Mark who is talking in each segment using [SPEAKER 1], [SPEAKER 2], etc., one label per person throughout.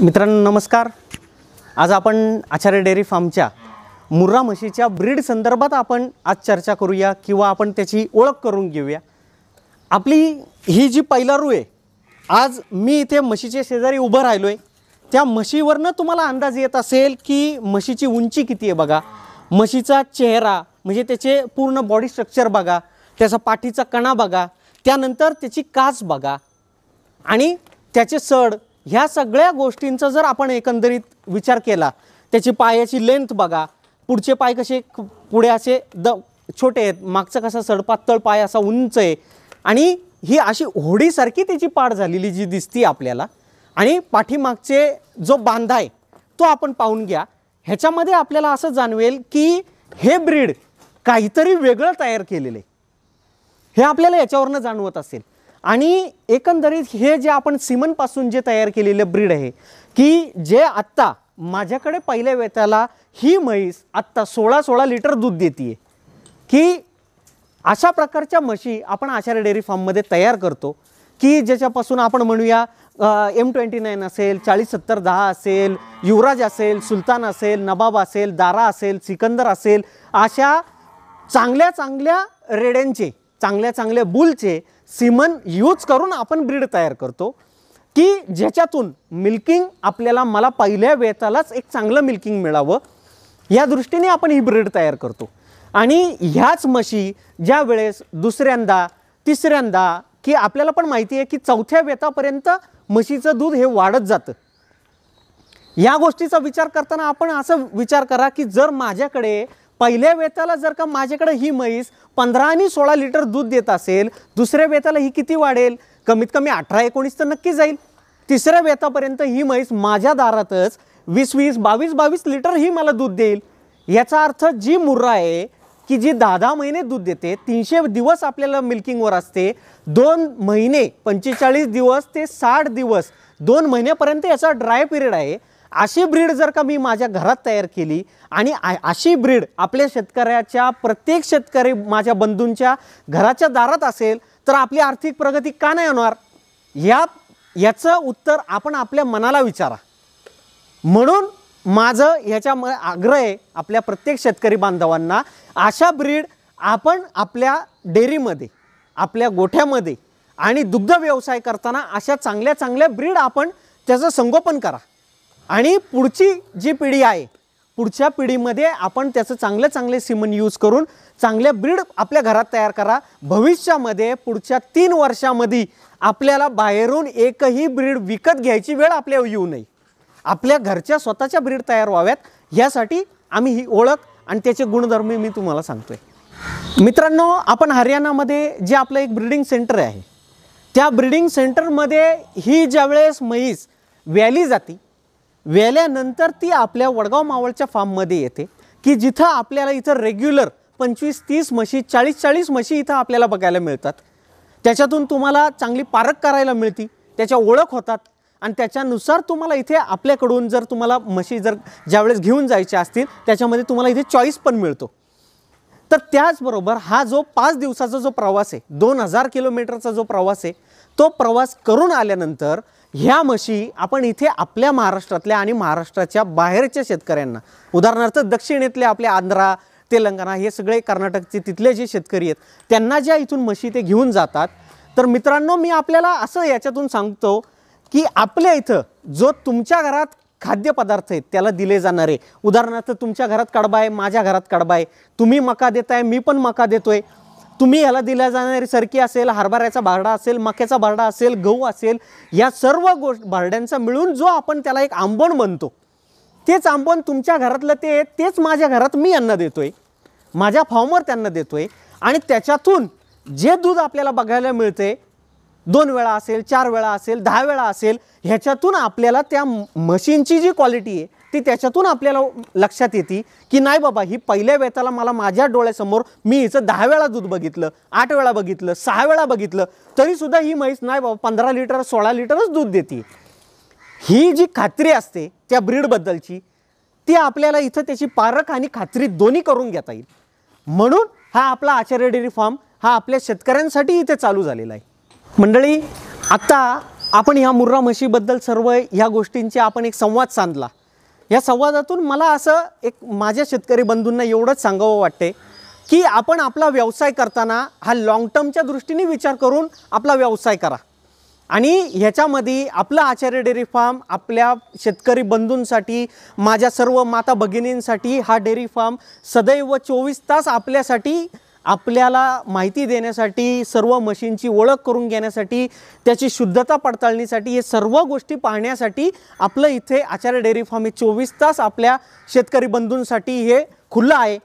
[SPEAKER 1] मित्रांनो नमस्कार आज आपण आचार्य डेअरी फार्मच्या मुर्रा म्हशीच्या ब्रीड संदर्भात आपण आज चर्चा करूया किंवा आपण त्याची ओळख करून घेऊया आपली ही जी पहिला रू आहे आज मी इथे म्हशीच्या शेजारी उभं राहिलो आहे त्या म्हशीवरनं तुम्हाला अंदाज येत असेल की म्हशीची उंची किती आहे बघा म्हशीचा चेहरा म्हणजे त्याचे पूर्ण बॉडी स्ट्रक्चर बघा त्याचा पाठीचा कणा बघा त्यानंतर त्याची काच बघा आणि त्याचे सड ह्या सगळ्या गोष्टींचा जर आपण एकंदरीत विचार केला त्याची पायाची लेंथ बघा पुढचे पाय कसे पुढे असे द छोटे आहेत मागचा कसा सडपातळ पाय असा उंच आहे आणि ही अशी होडीसारखी त्याची पाड झालेली जी दिसती आपल्याला आणि पाठीमागचे जो बांधा आहे तो आपण पाहून घ्या ह्याच्यामध्ये आपल्याला असं जाणवेल की हे ब्रीड काहीतरी वेगळं तयार केलेलं आहे हे आपल्याला याच्यावरनं जाणवत असेल आणि एकंदरीत हे जे आपण सिमनपासून जे तयार केलेलं ब्रीड आहे की जे आत्ता माझ्याकडे पहिल्या वेताला ही म्हैस आत्ता सोळा सोळा लिटर दूध देते की अशा प्रकारच्या म्हशी आपण आचार्य डेअरी फार्ममध्ये तयार करतो की ज्याच्यापासून आपण म्हणूया एम ट्वेंटी नाईन असेल चाळीस सत्तर दहा असेल युवराज असेल सुलतान असेल नबाब असेल दारा असेल सिकंदर असेल अशा चांगल्या चांगल्या रेड्यांचे चांगल्या चांगल्या बुलचे सिमन यूज करून आपण ब्रीड तयार करतो की ज्याच्यातून मिल्किंग आपल्याला मला पहिल्या वेतालाच एक चांगलं मिल्किंग मिळावं या दृष्टीने आपण ही ब्रीड तयार करतो आणि ह्याच म्हशी ज्या वेळेस दुसऱ्यांदा तिसऱ्यांदा की आपल्याला पण माहिती आहे की चौथ्या वेतापर्यंत म्हशीचं दूध हे वाढत जातं या गोष्टीचा विचार करताना आपण असं विचार करा की जर माझ्याकडे पहिल्या वेताला जर का माझ्याकडे ही म्हैस पंधरा आणि सोळा लिटर दूध देत असेल दुसऱ्या वेताला ही किती वाढेल कमीत कमी अठरा एकोणीस तर नक्की जाईल तिसऱ्या वेतापर्यंत ही म्हैस माझ्या दारातच वीस वीस बावीस बावीस लिटर ही मला दूध देईल याचा अर्थ जी मुर्रा आहे की जी दहा दहा महिने दूध देते तीनशे दिवस आपल्याला मिल्किंगवर असते दोन महिने पंचेचाळीस दिवस ते साठ दिवस दोन महिन्यापर्यंत याचा ड्राय पिरियड आहे अशी ब्रीड जर का मी माझ्या घरात तयार केली आणि अशी ब्रीड आपल्या शेतकऱ्याच्या प्रत्येक शेतकरी माझ्या बंधूंच्या घराच्या दारात असेल तर आपली आर्थिक प्रगती का नाही होणार या याचं उत्तर आपण आपल्या मनाला विचारा म्हणून माझं ह्याच्या आग्रह आहे आपल्या प्रत्येक शेतकरी बांधवांना अशा ब्रीड आपण आपल्या डेअरीमध्ये आपल्या गोठ्यामध्ये आणि दुग्ध व्यवसाय करताना अशा चांगल्या चांगल्या ब्रीड आपण त्याचं संगोपन करा आणि पुढची जी पिढी आहे पुढच्या पिढीमध्ये आपण त्याचं चांगले चांगले सिमन यूज करून चांगल्या ब्रीड आपल्या घरात तयार करा भविष्यामध्ये पुढच्या तीन वर्षामध्ये आपल्याला बाहेरून एकही ब्रीड विकत घ्यायची वेळ आपल्या येऊ नये आपल्या घरच्या स्वतःच्या ब्रीड तयार व्हाव्यात यासाठी आम्ही ही ओळख आणि त्याचे गुणधर्म मी तुम्हाला सांगतो आहे मित्रांनो आपण हरियाणामध्ये जे आपलं एक ब्रीडिंग सेंटर आहे त्या ब्रीडिंग सेंटरमध्ये ही ज्यावेळेस म्हैस व्हॅली जाती वेल्यानंतर ती आपल्या वडगाव मावळच्या फार्ममध्ये येते की जिथं आपल्याला इथं रेग्युलर पंचवीस तीस म्हशी चाळीस चाळीस म्हशी इथं आपल्याला बघायला मिळतात त्याच्यातून तुम्हाला चांगली पारख करायला मिळती त्याच्या ओळख होतात आणि त्याच्यानुसार तुम्हाला इथे आपल्याकडून जर तुम्हाला म्हशी जर ज्यावेळेस घेऊन जायच्या असतील त्याच्यामध्ये तुम्हाला इथे चॉईस पण मिळतो तर त्याचबरोबर हा जो पाच दिवसाचा जो प्रवास आहे दोन हजार किलोमीटरचा जो प्रवास आहे तो प्रवास करून आल्यानंतर ह्या म्हशी आपण इथे आपल्या महाराष्ट्रातल्या आणि महाराष्ट्राच्या बाहेरच्या शेतकऱ्यांना उदाहरणार्थ दक्षिणेतले आपल्या आंध्रा तेलंगणा हे सगळे कर्नाटकचे तिथले जे शेतकरी आहेत त्यांना ज्या इथून म्हशी ते घेऊन जातात तर मित्रांनो मी आपल्याला असं याच्यातून सांगतो की आपल्या इथं जो तुमच्या घरात खाद्यपदार्थ आहेत त्याला दिले जाणारे उदाहरणार्थ तुमच्या घरात कडबा आहे माझ्या घरात कडबा आहे तुम्ही मका देताय मी पण मका देतोय तुम्ही ह्याला दिल्या जाणारी सरकी असेल हरभऱ्याचा भारडा असेल मक्याचा भारडा असेल गहू असेल या सर्व गोष्ट भारड्यांचा मिळून जो आपण त्याला एक आंबण म्हणतो तेच आंबण तुमच्या घरातलं ते तेच माझ्या घरात मी यांना देतो आहे माझ्या फॉर्मवर त्यांना देतो आहे आणि त्याच्यातून जे दूध आपल्याला बघायला मिळते दोन वेळा असेल चार वेळा असेल दहा वेळा असेल ह्याच्यातून आपल्याला त्या मशीनची जी क्वालिटी आहे ती त्याच्यातून आपल्याला लक्षात येते की नाही बाबा ही पहिल्या वेताला मला माझ्या डोळ्यासमोर मी हिचं दहा वेळा दूध बघितलं आठ वेळा बघितलं सहा वेळा बघितलं तरीसुद्धा ही म्हैस नाही बाबा पंधरा लिटर सोळा लिटरच दूध देते ही जी खात्री असते त्या ब्रीडबद्दलची ती आपल्याला इथं त्याची पारख आणि खात्री दोन्ही करून घेता येईल म्हणून हा आपला आचार्य डेअरी फार्म हा आपल्या शेतकऱ्यांसाठी इथे चालू झालेला आहे मंडळी आत्ता आपण ह्या मुर्रा म्हशीबद्दल सर्व ह्या गोष्टींची आपण एक संवाद साधला या संवादातून मला असं एक माझ्या शेतकरी बंधूंना एवढंच सांगावं वाटते की आपण आपला व्यवसाय करताना हा लाँग टर्मच्या दृष्टीने विचार करून आपला व्यवसाय करा आणि ह्याच्यामध्ये आपलं आचार्य डेअरी फार्म आपल्या शेतकरी बंधूंसाठी माझ्या सर्व माता भगिनींसाठी हा डेअरी फार्म सदैव चोवीस तास आपल्यासाठी आपल्याला माहिती देण्यासाठी सर्व मशीनची ओळख करून घेण्यासाठी त्याची शुद्धता पडताळणीसाठी हे सर्व गोष्टी पाहण्यासाठी आपलं इथे आचार्य डेअरी फार्म हे चोवीस तास आपल्या शेतकरी बंधूंसाठी हे खुलं आहे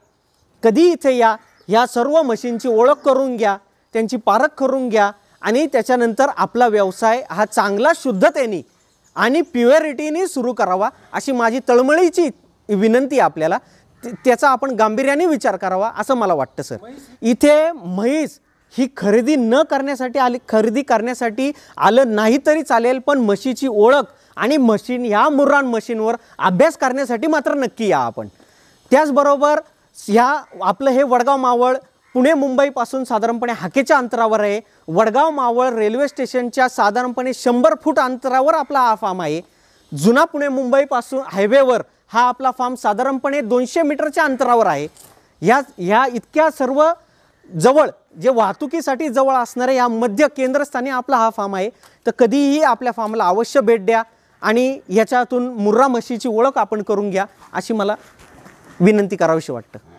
[SPEAKER 1] कधी इथे या ह्या सर्व मशीनची ओळख करून घ्या त्यांची पारख करून घ्या आणि त्याच्यानंतर आपला व्यवसाय हा चांगला शुद्धतेने आणि प्युअरिटीने सुरू करावा अशी माझी तळमळीची विनंती आपल्याला त्याचा आपण गांभीर्याने विचार करावा असं मला वाटतं सर इथे म्हैस ही खरेदी न करण्यासाठी आली खरेदी करण्यासाठी आलं नाही तरी चालेल पण म्हशीची ओळख आणि मशीन ह्या मुर्रान मशीनवर अभ्यास करण्यासाठी मात्र नक्की या आपण त्याचबरोबर ह्या आपलं हे वडगाव मावळ पुणे मुंबईपासून साधारणपणे हाकेच्या अंतरावर आहे वडगाव मावळ रेल्वे स्टेशनच्या साधारणपणे शंभर फूट अंतरावर आपला हा फार्म आहे जुना पुणे मुंबईपासून हायवेवर हा आपला फार्म साधारणपणे दोनशे मीटरच्या अंतरावर आहे ह्या ह्या इतक्या सर्व जवळ जे वाहतुकीसाठी जवळ असणारे या मध्य केंद्रस्थानी आपला हा फार्म आहे तर कधीही आपल्या फार्मला अवश्य भेट द्या आणि ह्याच्यातून मुर्रा म्हशीची ओळख आपण करून घ्या अशी मला विनंती करावीशी वाटतं